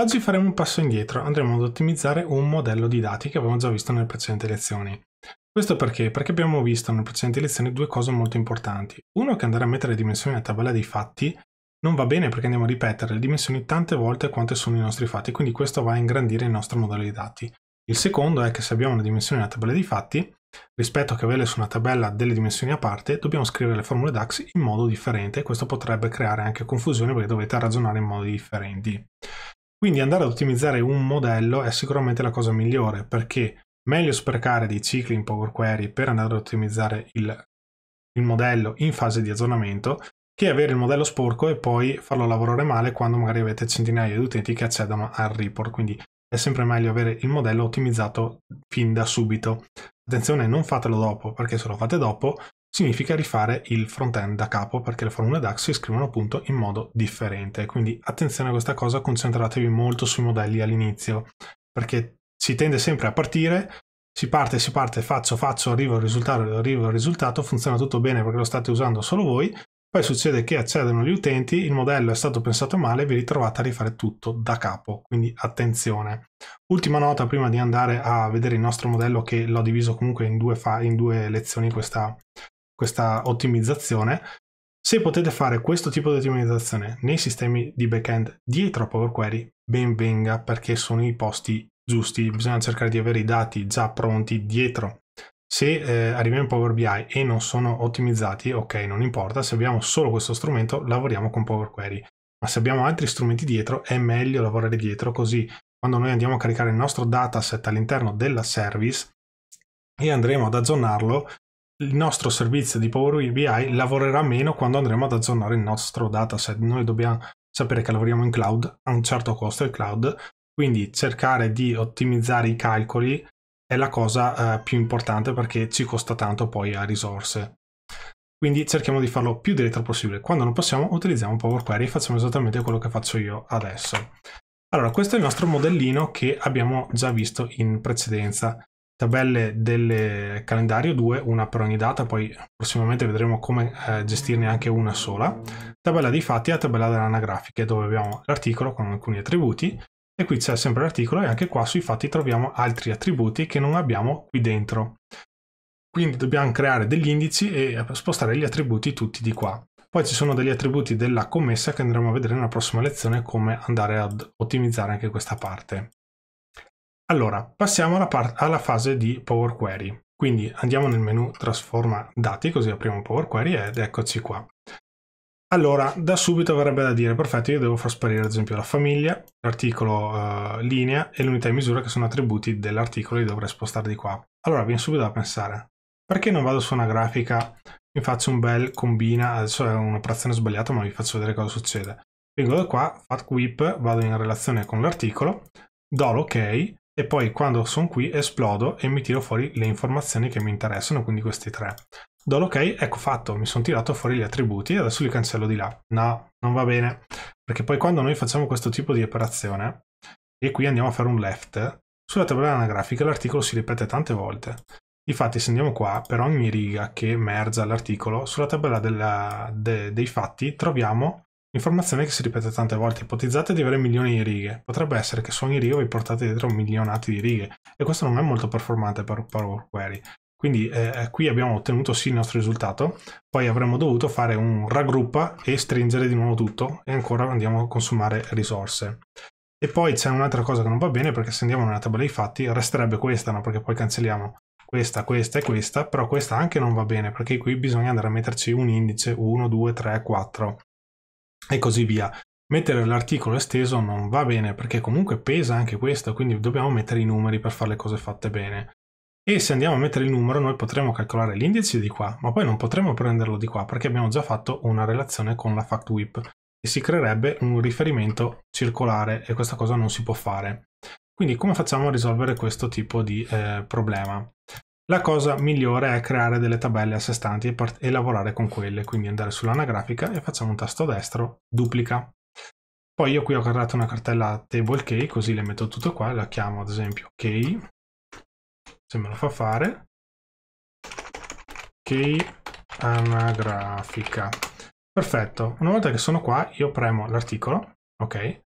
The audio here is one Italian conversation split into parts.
Oggi faremo un passo indietro, andremo ad ottimizzare un modello di dati che avevamo già visto nelle precedenti lezioni. Questo perché? Perché abbiamo visto nelle precedenti lezioni due cose molto importanti. Uno che andare a mettere le dimensioni nella tabella dei fatti non va bene perché andiamo a ripetere le dimensioni tante volte quante sono i nostri fatti, quindi questo va a ingrandire il nostro modello di dati. Il secondo è che se abbiamo una dimensione nella tabella dei fatti, rispetto a che averle su una tabella delle dimensioni a parte, dobbiamo scrivere le formule DAX in modo differente questo potrebbe creare anche confusione perché dovete ragionare in modi differenti. Quindi andare ad ottimizzare un modello è sicuramente la cosa migliore perché meglio sprecare dei cicli in Power Query per andare ad ottimizzare il, il modello in fase di aggiornamento che avere il modello sporco e poi farlo lavorare male quando magari avete centinaia di utenti che accedono al report. Quindi è sempre meglio avere il modello ottimizzato fin da subito. Attenzione, non fatelo dopo, perché se lo fate dopo significa rifare il front-end da capo perché le formule DAX si scrivono appunto in modo differente. Quindi attenzione a questa cosa, concentratevi molto sui modelli all'inizio, perché si tende sempre a partire, si parte, si parte, faccio, faccio, arrivo al risultato, arrivo al risultato, funziona tutto bene perché lo state usando solo voi, poi succede che accedono gli utenti, il modello è stato pensato male e vi ritrovate a rifare tutto da capo, quindi attenzione. Ultima nota prima di andare a vedere il nostro modello che l'ho diviso comunque in due, in due lezioni questa, questa ottimizzazione. Se potete fare questo tipo di ottimizzazione nei sistemi di backend dietro a Power Query, ben venga perché sono i posti giusti, bisogna cercare di avere i dati già pronti dietro. Se eh, arriviamo in Power BI e non sono ottimizzati, ok, non importa, se abbiamo solo questo strumento lavoriamo con Power Query, ma se abbiamo altri strumenti dietro è meglio lavorare dietro così quando noi andiamo a caricare il nostro dataset all'interno della service e andremo ad aggiornarlo, il nostro servizio di Power BI lavorerà meno quando andremo ad aggiornare il nostro dataset. Noi dobbiamo sapere che lavoriamo in cloud, a un certo costo il cloud, quindi cercare di ottimizzare i calcoli è la cosa eh, più importante perché ci costa tanto poi a risorse. Quindi cerchiamo di farlo più diretto possibile. Quando non possiamo utilizziamo Power Query e facciamo esattamente quello che faccio io adesso. Allora, questo è il nostro modellino che abbiamo già visto in precedenza tabelle del calendario, due, una per ogni data, poi prossimamente vedremo come eh, gestirne anche una sola, tabella dei fatti e tabella delle anagrafiche, dove abbiamo l'articolo con alcuni attributi, e qui c'è sempre l'articolo e anche qua sui fatti troviamo altri attributi che non abbiamo qui dentro. Quindi dobbiamo creare degli indici e eh, spostare gli attributi tutti di qua. Poi ci sono degli attributi della commessa che andremo a vedere nella prossima lezione come andare ad ottimizzare anche questa parte. Allora, passiamo alla, alla fase di Power Query. Quindi andiamo nel menu Trasforma dati, così apriamo Power Query ed eccoci qua. Allora, da subito verrebbe da dire, perfetto, io devo far sparire ad esempio la famiglia, l'articolo uh, linea e l'unità di misura che sono attributi dell'articolo, li dovrei spostare di qua. Allora, viene subito da pensare, perché non vado su una grafica, mi faccio un bel combina, adesso è un'operazione sbagliata ma vi faccio vedere cosa succede. Vengo da qua, fat whip, vado in relazione con l'articolo, do l'ok, e poi quando sono qui esplodo e mi tiro fuori le informazioni che mi interessano, quindi questi tre. Do l'ok, ecco fatto, mi sono tirato fuori gli attributi e adesso li cancello di là. No, non va bene, perché poi quando noi facciamo questo tipo di operazione, e qui andiamo a fare un left, sulla tabella anagrafica l'articolo si ripete tante volte. Infatti se andiamo qua, per ogni riga che merge l'articolo, sulla tabella della, de, dei fatti troviamo Informazione che si ripete tante volte, ipotizzate di avere milioni di righe. Potrebbe essere che su ogni riga vi portate dietro milionati di righe e questo non è molto performante per Power Query. Quindi eh, eh, qui abbiamo ottenuto sì il nostro risultato, poi avremmo dovuto fare un raggruppa e stringere di nuovo tutto e ancora andiamo a consumare risorse. E poi c'è un'altra cosa che non va bene perché se andiamo nella tabella dei fatti resterebbe questa, no? perché poi cancelliamo questa, questa e questa, però questa anche non va bene perché qui bisogna andare a metterci un indice 1, 2, 3, 4 e così via. Mettere l'articolo esteso non va bene perché comunque pesa anche questo, quindi dobbiamo mettere i numeri per fare le cose fatte bene. E se andiamo a mettere il numero noi potremo calcolare l'indice di qua, ma poi non potremo prenderlo di qua perché abbiamo già fatto una relazione con la fact whip e si creerebbe un riferimento circolare e questa cosa non si può fare. Quindi come facciamo a risolvere questo tipo di eh, problema? La cosa migliore è creare delle tabelle a sé stanti e, e lavorare con quelle, quindi andare sull'anagrafica e facciamo un tasto destro, duplica. Poi io qui ho creato una cartella table key, così le metto tutto qua, la chiamo ad esempio key, se me lo fa fare, key anagrafica. Perfetto, una volta che sono qua io premo l'articolo, ok, e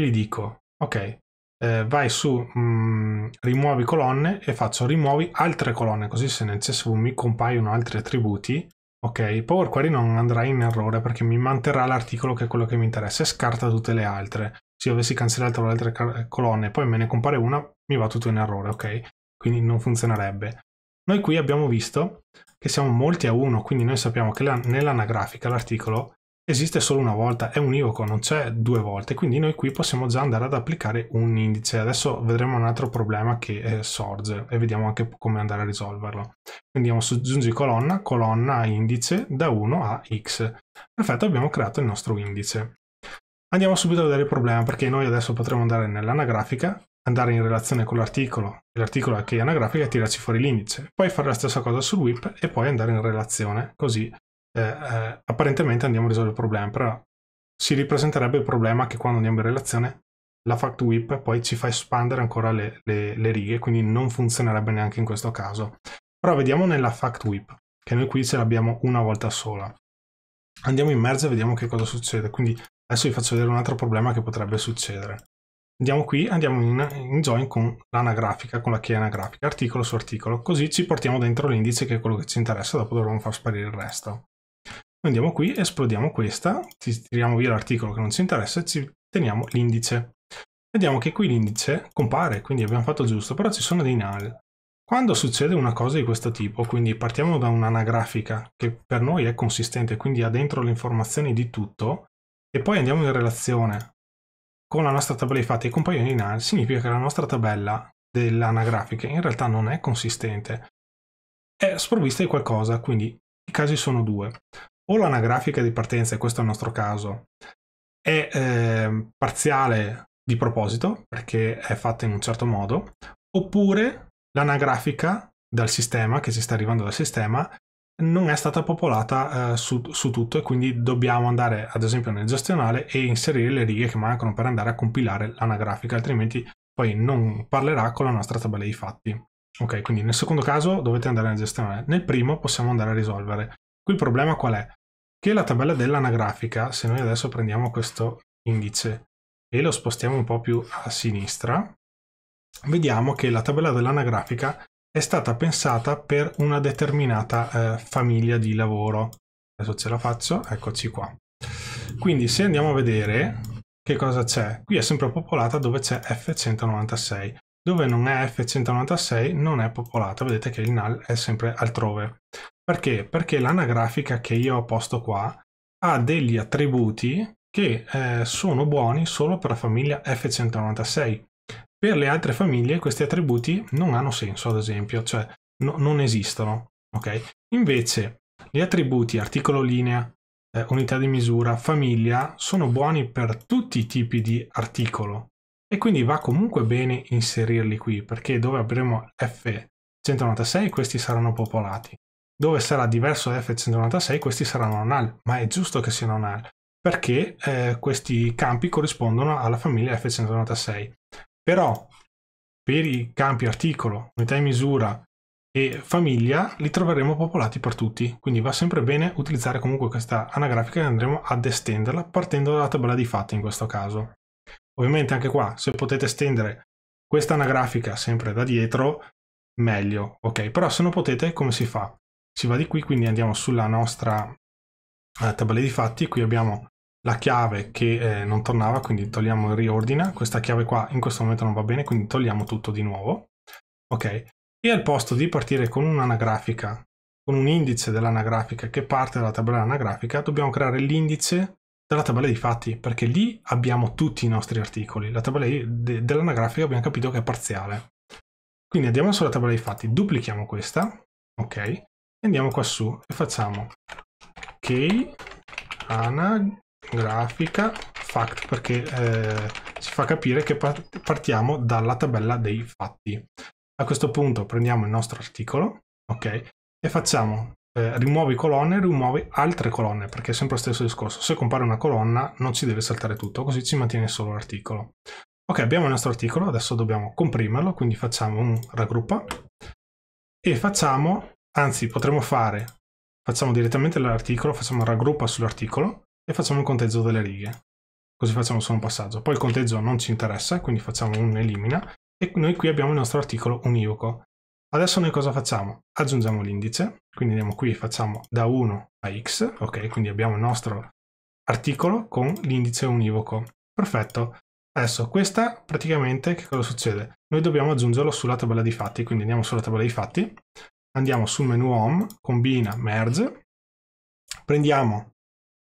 gli dico, ok, eh, vai su mh, mm, rimuovi colonne e faccio rimuovi altre colonne, così se nel CSV mi compaiono altri attributi, ok, Power Query non andrà in errore perché mi manterrà l'articolo che è quello che mi interessa e scarta tutte le altre. Se io avessi cancellato le altre colonne e poi me ne compare una, mi va tutto in errore, ok? Quindi non funzionerebbe. Noi qui abbiamo visto che siamo molti a 1 quindi noi sappiamo che la, nell'anagrafica l'articolo esiste solo una volta, è univoco, non c'è due volte, quindi noi qui possiamo già andare ad applicare un indice. Adesso vedremo un altro problema che eh, sorge e vediamo anche come andare a risolverlo. Andiamo su aggiungi colonna, colonna indice da 1 a x. Perfetto, abbiamo creato il nostro indice. Andiamo subito a vedere il problema perché noi adesso potremo andare nell'anagrafica, andare in relazione con l'articolo, l'articolo che è anagrafica e tirarci fuori l'indice, poi fare la stessa cosa sul whip e poi andare in relazione, così eh, eh, apparentemente andiamo a risolvere il problema, però si ripresenterebbe il problema che quando andiamo in relazione la fact whip poi ci fa espandere ancora le, le, le righe, quindi non funzionerebbe neanche in questo caso. Però vediamo nella fact whip, che noi qui ce l'abbiamo una volta sola. Andiamo in merge e vediamo che cosa succede, quindi adesso vi faccio vedere un altro problema che potrebbe succedere. Andiamo qui, andiamo in, in join con l'anagrafica, con la key anagrafica, articolo su articolo, così ci portiamo dentro l'indice che è quello che ci interessa, dopo dovremo far sparire il resto andiamo qui, esplodiamo questa, tiriamo via l'articolo che non ci interessa e ci teniamo l'indice. Vediamo che qui l'indice compare, quindi abbiamo fatto giusto, però ci sono dei null. Quando succede una cosa di questo tipo, quindi partiamo da un'anagrafica che per noi è consistente, quindi ha dentro le informazioni di tutto, e poi andiamo in relazione con la nostra tabella di fatti e compaiono i null, significa che la nostra tabella dell'anagrafica in realtà non è consistente, è sprovvista di qualcosa, quindi i casi sono due o l'anagrafica di partenza, e questo è il nostro caso, è eh, parziale di proposito, perché è fatta in un certo modo, oppure l'anagrafica dal sistema, che si sta arrivando dal sistema, non è stata popolata eh, su, su, tutto e quindi dobbiamo andare ad esempio nel gestionale e inserire le righe che mancano per andare a compilare l'anagrafica, altrimenti poi non parlerà con la nostra tabella dei fatti. Ok, quindi nel secondo caso dovete andare nel gestionale, nel primo possiamo andare a risolvere. Qui il problema qual è? che la tabella dell'anagrafica, se noi adesso prendiamo questo indice e lo spostiamo un po' più a sinistra, vediamo che la tabella dell'anagrafica è stata pensata per una determinata eh, famiglia di lavoro. Adesso ce la faccio, eccoci qua. Quindi se andiamo a vedere che cosa c'è, qui è sempre popolata dove c'è F196. Dove non è F196 non è popolata, vedete che il null è sempre altrove. Perché? Perché l'anagrafica che io ho posto qua ha degli attributi che eh, sono buoni solo per la famiglia F196. Per le altre famiglie questi attributi non hanno senso, ad esempio, cioè no, non esistono. Okay? Invece gli attributi articolo linea, eh, unità di misura, famiglia sono buoni per tutti i tipi di articolo e quindi va comunque bene inserirli qui perché dove avremo F196 questi saranno popolati dove sarà diverso da F196 questi saranno null, ma è giusto che siano null, perché eh, questi campi corrispondono alla famiglia F196. Però per i campi articolo, unità e misura e famiglia li troveremo popolati per tutti, quindi va sempre bene utilizzare comunque questa anagrafica e andremo ad estenderla partendo dalla tabella di fatti in questo caso. Ovviamente anche qua, se potete estendere questa anagrafica sempre da dietro, meglio, ok? Però se non potete, come si fa? si va di qui, quindi andiamo sulla nostra eh, tabella di fatti, qui abbiamo la chiave che eh, non tornava, quindi togliamo il riordina, questa chiave qua in questo momento non va bene, quindi togliamo tutto di nuovo, ok? E al posto di partire con un'anagrafica, con un indice dell'anagrafica che parte dalla tabella anagrafica, dobbiamo creare l'indice della tabella di fatti, perché lì abbiamo tutti i nostri articoli, la tabella de dell'anagrafica abbiamo capito che è parziale. Quindi andiamo sulla tabella di fatti, duplichiamo questa, ok? andiamo qua su e facciamo key anagrafica fact perché eh, ci fa capire che partiamo dalla tabella dei fatti. A questo punto prendiamo il nostro articolo, ok, e facciamo eh, rimuovi colonne, rimuovi altre colonne, perché è sempre lo stesso discorso. Se compare una colonna non ci deve saltare tutto, così ci mantiene solo l'articolo. Ok, abbiamo il nostro articolo, adesso dobbiamo comprimerlo, quindi facciamo un raggruppa e facciamo Anzi, potremmo fare, facciamo direttamente l'articolo, facciamo raggruppa sull'articolo e facciamo un conteggio delle righe. Così facciamo solo un passaggio. Poi il conteggio non ci interessa, quindi facciamo un elimina e noi qui abbiamo il nostro articolo univoco. Adesso noi cosa facciamo? Aggiungiamo l'indice, quindi andiamo qui e facciamo da 1 a x, ok? Quindi abbiamo il nostro articolo con l'indice univoco. Perfetto. Adesso questa praticamente che cosa succede? Noi dobbiamo aggiungerlo sulla tabella dei fatti, quindi andiamo sulla tabella dei fatti andiamo sul menu Home, combina, merge, prendiamo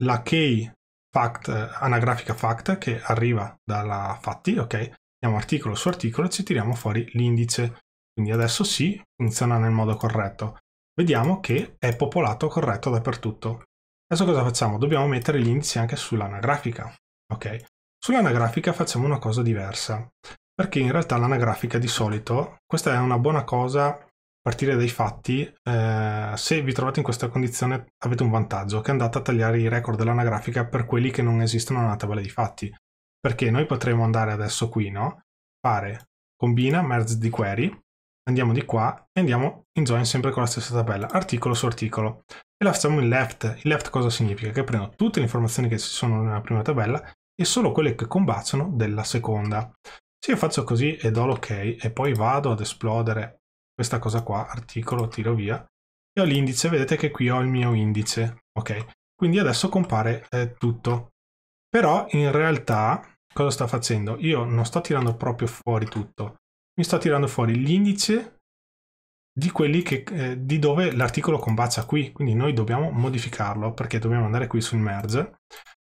la key fact, anagrafica fact che arriva dalla fatti, ok? Andiamo articolo su articolo e ci tiriamo fuori l'indice. Quindi adesso sì, funziona nel modo corretto. Vediamo che è popolato corretto dappertutto. Adesso cosa facciamo? Dobbiamo mettere l'indice anche sull'anagrafica, ok? Sull'anagrafica facciamo una cosa diversa, perché in realtà l'anagrafica di solito, questa è una buona cosa partire dai fatti, eh, se vi trovate in questa condizione avete un vantaggio, che andate a tagliare i record dell'anagrafica per quelli che non esistono nella tabella di fatti. Perché noi potremmo andare adesso qui, no? Fare combina, merge di query, andiamo di qua e andiamo in join sempre con la stessa tabella, articolo su articolo. E la facciamo in left. Il left cosa significa? Che prendo tutte le informazioni che ci sono nella prima tabella e solo quelle che combaciano della seconda. Se io faccio così e do l'ok e poi vado ad esplodere questa cosa qua, articolo, tiro via, e ho l'indice, vedete che qui ho il mio indice, ok? Quindi adesso compare eh, tutto. Però in realtà cosa sta facendo? Io non sto tirando proprio fuori tutto, mi sto tirando fuori l'indice di quelli che, eh, di dove l'articolo combacia qui, quindi noi dobbiamo modificarlo perché dobbiamo andare qui sul merge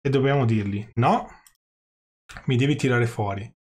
e dobbiamo dirgli no, mi devi tirare fuori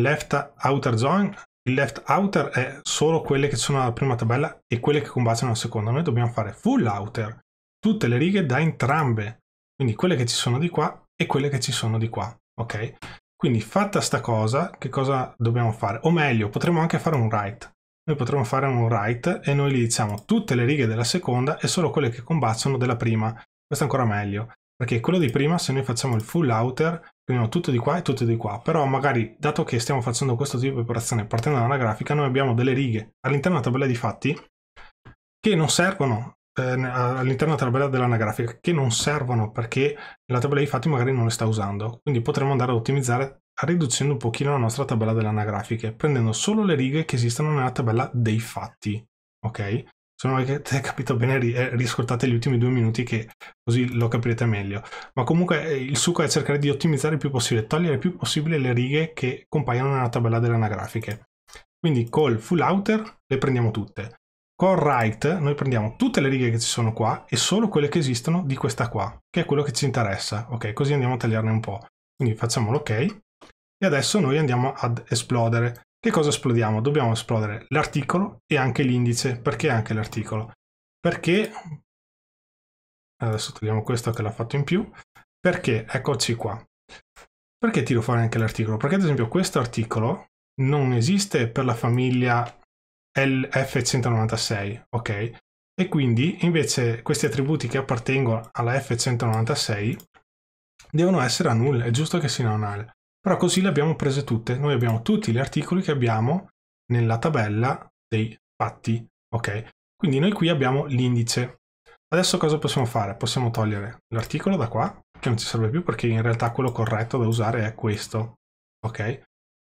left outer join il left outer è solo quelle che sono alla prima tabella e quelle che combattono alla seconda. Noi dobbiamo fare full outer, tutte le righe da entrambe, quindi quelle che ci sono di qua e quelle che ci sono di qua, ok? Quindi fatta sta cosa, che cosa dobbiamo fare? O meglio, potremmo anche fare un write. Noi potremmo fare un write e noi gli diciamo tutte le righe della seconda e solo quelle che combaciano della prima. Questo è ancora meglio. Perché quello di prima, se noi facciamo il full outer, prendiamo tutto di qua e tutto di qua. Però magari, dato che stiamo facendo questo tipo di operazione partendo da una grafica, noi abbiamo delle righe all'interno della tabella di fatti che non servono eh, all'interno della tabella dell'anagrafica, che non servono perché la tabella di fatti magari non le sta usando. Quindi potremmo andare ad ottimizzare riducendo un pochino la nostra tabella dell'anagrafica prendendo solo le righe che esistono nella tabella dei fatti. Ok? se non avete capito bene riscoltate eh, gli ultimi due minuti che così lo capirete meglio ma comunque eh, il succo è cercare di ottimizzare il più possibile togliere il più possibile le righe che compaiono nella tabella delle anagrafiche quindi col full outer le prendiamo tutte col right noi prendiamo tutte le righe che ci sono qua e solo quelle che esistono di questa qua che è quello che ci interessa ok così andiamo a tagliarne un po' quindi facciamo l'ok ok, e adesso noi andiamo ad esplodere che cosa esplodiamo? Dobbiamo esplodere l'articolo e anche l'indice. Perché anche l'articolo? Perché, adesso togliamo questo che l'ha fatto in più, perché, eccoci qua, perché tiro fuori anche l'articolo? Perché ad esempio questo articolo non esiste per la famiglia LF196, ok? E quindi invece questi attributi che appartengono alla F196 devono essere a null, è giusto che siano a null. Però così le abbiamo prese tutte. Noi abbiamo tutti gli articoli che abbiamo nella tabella dei fatti, ok? Quindi noi qui abbiamo l'indice. Adesso cosa possiamo fare? Possiamo togliere l'articolo da qua, che non ci serve più perché in realtà quello corretto da usare è questo, ok?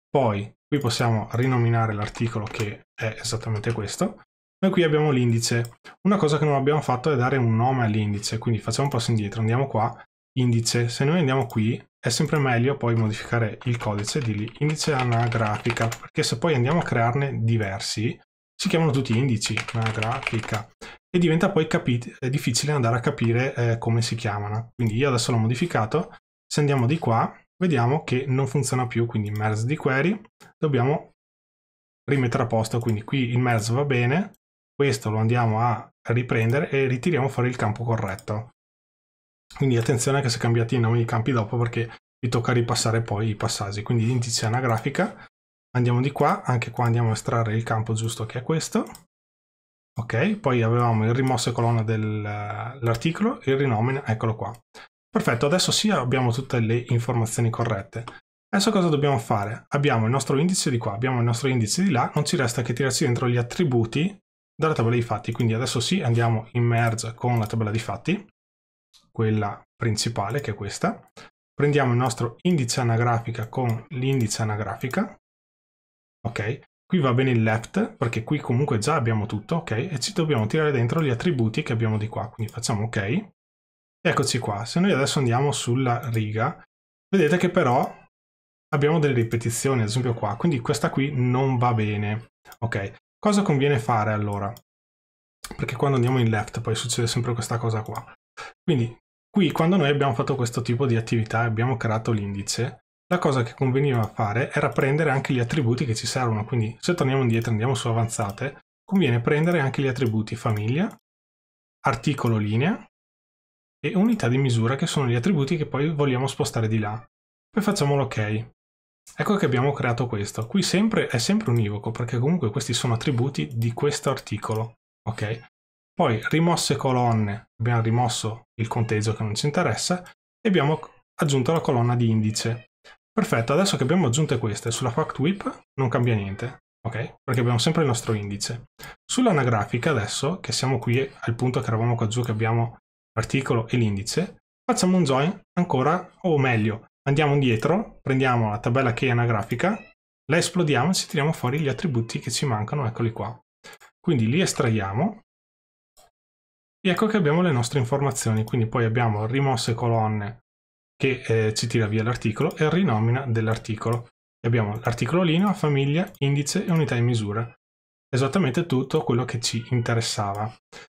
Poi qui possiamo rinominare l'articolo che è esattamente questo. Noi qui abbiamo l'indice. Una cosa che non abbiamo fatto è dare un nome all'indice, quindi facciamo un passo indietro, andiamo qua, indice. Se noi andiamo qui, è sempre meglio poi modificare il codice di indice anagrafica, perché se poi andiamo a crearne diversi, si chiamano tutti indici anagrafica e diventa poi difficile andare a capire eh, come si chiamano. Quindi io adesso l'ho modificato, se andiamo di qua vediamo che non funziona più, quindi merge di query, dobbiamo rimettere a posto, quindi qui il merge va bene, questo lo andiamo a riprendere e ritiriamo fuori il campo corretto. Quindi attenzione anche se cambiate i nomi dei campi dopo perché vi tocca ripassare poi i passaggi. Quindi indice anagrafica, andiamo di qua, anche qua andiamo a estrarre il campo giusto che è questo. Ok, poi avevamo il rimosso e colonna dell'articolo, eh, il rinomine, eccolo qua. Perfetto, adesso sì abbiamo tutte le informazioni corrette. Adesso cosa dobbiamo fare? Abbiamo il nostro indice di qua, abbiamo il nostro indice di là, non ci resta che tirarci dentro gli attributi dalla tabella di fatti, quindi adesso sì andiamo in merge con la tabella di fatti quella principale che è questa. Prendiamo il nostro indice anagrafica con l'indice anagrafica, ok? Qui va bene il left perché qui comunque già abbiamo tutto, ok? E ci dobbiamo tirare dentro gli attributi che abbiamo di qua, quindi facciamo ok. Eccoci qua, se noi adesso andiamo sulla riga, vedete che però abbiamo delle ripetizioni, ad esempio qua, quindi questa qui non va bene, ok? Cosa conviene fare allora? Perché quando andiamo in left poi succede sempre questa cosa qua. Quindi qui quando noi abbiamo fatto questo tipo di attività e abbiamo creato l'indice, la cosa che conveniva fare era prendere anche gli attributi che ci servono, quindi se torniamo indietro e andiamo su avanzate, conviene prendere anche gli attributi famiglia, articolo linea e unità di misura che sono gli attributi che poi vogliamo spostare di là. Poi facciamo l'ok. Ecco che abbiamo creato questo. Qui sempre, è sempre univoco perché comunque questi sono attributi di questo articolo. Ok? Poi rimosse colonne, abbiamo rimosso il conteggio che non ci interessa e abbiamo aggiunto la colonna di indice. Perfetto, adesso che abbiamo aggiunte queste sulla fact whip non cambia niente, ok? Perché abbiamo sempre il nostro indice. Sull'anagrafica adesso, che siamo qui al punto che eravamo qua giù, che abbiamo l'articolo e l'indice, facciamo un join ancora, o meglio, andiamo indietro, prendiamo la tabella key anagrafica, la esplodiamo e ci tiriamo fuori gli attributi che ci mancano, eccoli qua. Quindi li estraiamo e ecco che abbiamo le nostre informazioni, quindi poi abbiamo rimosse colonne che eh, ci tira via l'articolo e rinomina dell'articolo. Abbiamo l'articolo linea, famiglia, indice e unità di misura. Esattamente tutto quello che ci interessava.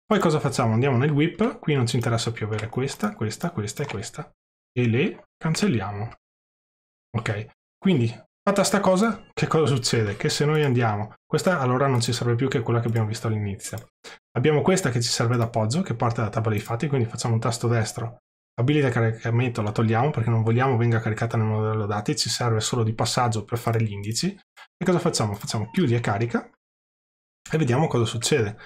Poi cosa facciamo? Andiamo nel whip, qui non ci interessa più avere questa, questa, questa e questa. E le cancelliamo. Ok, quindi Fatta sta cosa, che cosa succede? Che se noi andiamo, questa allora non ci serve più che quella che abbiamo visto all'inizio. Abbiamo questa che ci serve d'appoggio, che parte dalla tabella dei fatti, quindi facciamo un tasto destro. Abilita caricamento la togliamo perché non vogliamo venga caricata nel modello dati, ci serve solo di passaggio per fare gli indici. E cosa facciamo? Facciamo chiudi e carica e vediamo cosa succede.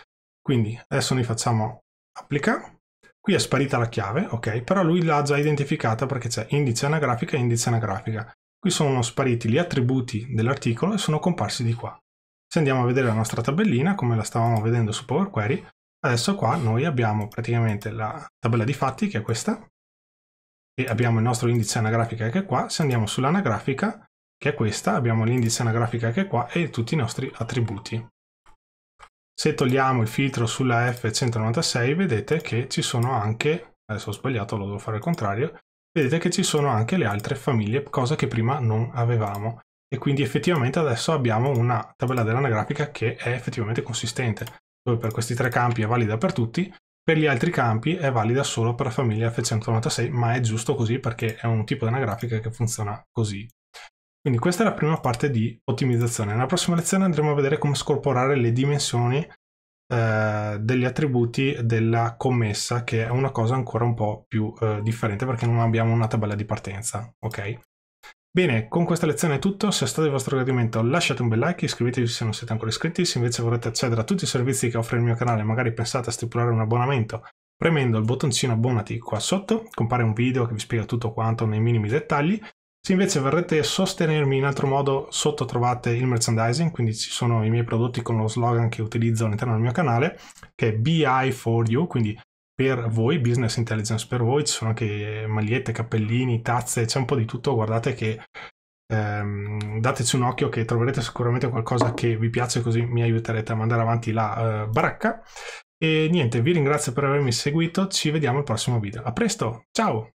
Quindi adesso noi facciamo applica, qui è sparita la chiave, ok, però lui l'ha già identificata perché c'è indice anagrafica e indice anagrafica. Qui sono spariti gli attributi dell'articolo e sono comparsi di qua. Se andiamo a vedere la nostra tabellina, come la stavamo vedendo su Power Query, adesso qua noi abbiamo praticamente la tabella di fatti, che è questa, e abbiamo il nostro indice anagrafica che è qua. Se andiamo sull'anagrafica, che è questa, abbiamo l'indice anagrafica che è qua e tutti i nostri attributi. Se togliamo il filtro sulla F196 vedete che ci sono anche, adesso ho sbagliato, lo devo fare il contrario, vedete che ci sono anche le altre famiglie, cosa che prima non avevamo. E quindi effettivamente adesso abbiamo una tabella dell'anagrafica che è effettivamente consistente, dove per questi tre campi è valida per tutti, per gli altri campi è valida solo per la famiglia F196, ma è giusto così perché è un tipo di anagrafica che funziona così. Quindi questa è la prima parte di ottimizzazione. Nella prossima lezione andremo a vedere come scorporare le dimensioni eh, degli attributi della commessa, che è una cosa ancora un po' più eh, differente perché non abbiamo una tabella di partenza, ok? Bene, con questa lezione è tutto, se è stato il vostro gradimento lasciate un bel like, iscrivetevi se non siete ancora iscritti, se invece vorrete accedere a tutti i servizi che offre il mio canale magari pensate a stipulare un abbonamento premendo il bottoncino abbonati qua sotto, compare un video che vi spiega tutto quanto nei minimi dettagli se invece vorrete sostenermi in altro modo, sotto trovate il merchandising, quindi ci sono i miei prodotti con lo slogan che utilizzo all'interno del mio canale, che è BI for you, quindi per voi, business intelligence per voi, ci sono anche magliette, cappellini, tazze, c'è un po' di tutto, guardate che ehm, dateci un occhio che troverete sicuramente qualcosa che vi piace così mi aiuterete a mandare avanti la eh, baracca. E niente, vi ringrazio per avermi seguito, ci vediamo al prossimo video. A presto, ciao!